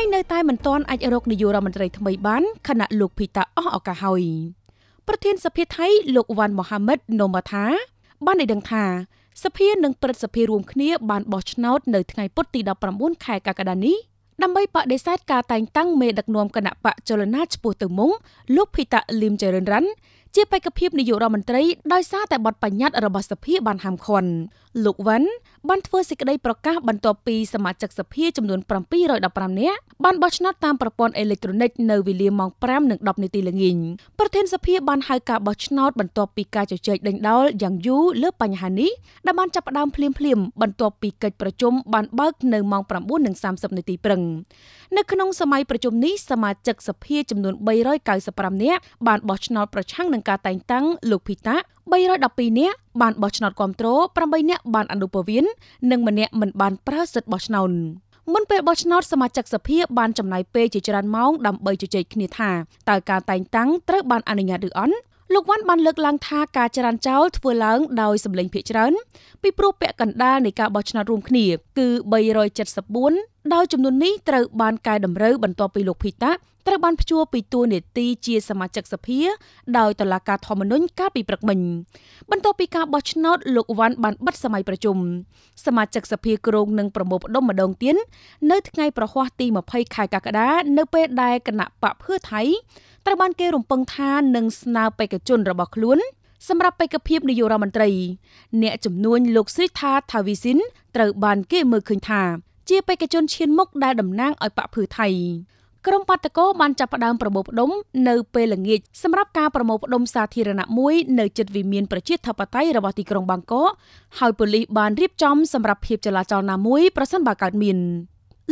យនៅតែមិនទាន់អាចរកនាយករដ្ឋមន្ត្រីថ្មីបានខណៈលោកភីតាអស់ឱកាសហើយប្រធានសភាថៃលោកវ៉ាន់ម៉ូហាម៉ិតណូម៉ាថាបានឲ្យដឹងថាសភានិងព្រឹទ្ធសភារួមគ្នាបានបោះឆ្នោតនៅថ្ងៃពុធទី19ខែកក្កដានេះដើម្បីបដិសេធការតែងតាំងមេដឹកនាំគណៈបកចលនាឆ្ពោះទៅមុខលោកភីតាលឹមចរិនរ៉ាន់ជាបេក្ខភាពនាយករដ្ឋមន្ត្រីដោយសារតែបទបញ្ញត្តិរបស់សភាបានហាមឃាត់លោកវ៉ាន់បានធ្វើសេចក្តីប្រកាសបន្ទាប់ពីសមាជិកសភាចំនួន715នាក់បានបោះឆ្នោតតាមប្រព័ន្ធអេເລັກត្រូនិកនៅវេលាម៉ោង5:10នាទីល្ងាចប្រធានសភាបានហៅការបោះឆ្នោតបន្ទាប់ពីការជជែកដេញដោលយ៉ាងយូរលើបញ្ហានេះដែលបានចាប់ផ្ដើមភ្លាមៗបន្ទាប់ពីកិច្ចប្រជុំបានបើក នៅម៉ោង9:30នាទីព្រឹងនៅក្នុងសម័យប្រជុំនេះសមាជិកសភា ចំនួន395នាក់បានបោះឆ្នោតប្រឆាំងនឹងនិងការតែងតាំងលោកភីតា312នាក់បានបោះឆ្នោតគ្រប់គ្រង8នាក់បានអនុពវាននិងម្នាក់មិនបានប្រើសិទ្ធិបោះឆ្នោតមុនពេលបោះឆ្នោតសមាជិកសភាបានចំណាយពេលជាច្រើនម៉ោងដើម្បីជជែកគ្នាថាតើការតែងតាំងត្រូវបានអនុញ្ញាតឬអត់លោកវ៉ាន់បានលើកឡើងថាការចរានចោលធ្វើឡើងដោយសម្លេងភាកច្រើនពីព្រោះពាក់កណ្ដាលនៃការបោះឆ្នោតរួមគ្នាគឺ374ដោយចំនួននេះត្រូវបានកែតម្រូវបន្ទាប់ពីលោកភីតាត្រូវបានព្យួរពីតួនាទីជាសមាជិកសភាដោយតុលាការធម្មនុញ្ញកាលពីព្រឹកមិញ បន្ទាប់ពីការបោះឆ្នោតលោកវ៉ាន់បានបិទសម័យប្រជុំសមាជិកសភាក្រុងនឹងប្រមូលផ្ដុំម្ដងទៀតនៅថ្ងៃប្រហ័សទី20ខែកក្កដានៅពេលដែលគណៈបកភឿថៃត្រូវបានគេរំពឹងថានឹងស្នើបេក្ខជនរបស់ខ្លួន សម្រាប់បេក្ខភាពនាយករដ្ឋមន្ត្រីអ្នកជំនួញលោកស្រីថាថាវីសិនត្រូវបានគេមើលឃើញថាជាបេក្ខជនឈានមុខដែលតំណាងឲ្យបកភឺថៃក្រុមបាតកោបានចាប់ផ្ដើមប្រមូលផ្ដុំនៅពេលល្ងាចសម្រាប់ការប្រមូលផ្ដុំសាធារណៈមួយនៅជិតវិមានប្រជាធិបតេយ្យរបស់ទីក្រុងបាងកកហើយប៉ូលីសបានរៀបចំសម្រាប់ភាពចលាចលណាមួយប្រសិនបើកើតមាន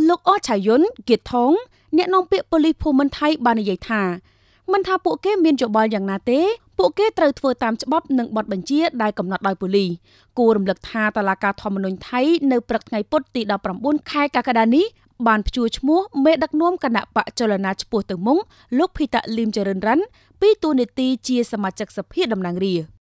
លោកអឆាយុនគៀតថងអ្នកនាំពាក្យប៉ូលីសភូមិន្ទថៃបាននិយាយថាមិនថាពួកគេមានយោបល់យ៉ាងណាទេពួកគេត្រូវធ្វើតាមច្បាប់និងបទបញ្ជាដែលកំណត់ដោយប៉ូលីសគួររំលឹកថាតឡាការធម្មនុញ្ញថៃនៅព្រឹកថ្ងៃពុធទី19ខែកក្កដានេះបានផ្ជួឈ្មោះមេដឹកនាំគណៈបកចលនាឈ្មោះទៅមុខលោកភីតាលីមចរិនរ៉ាន់ពីតួនាទីជាសមាជិកសភាតំណាងរាស្ត្រ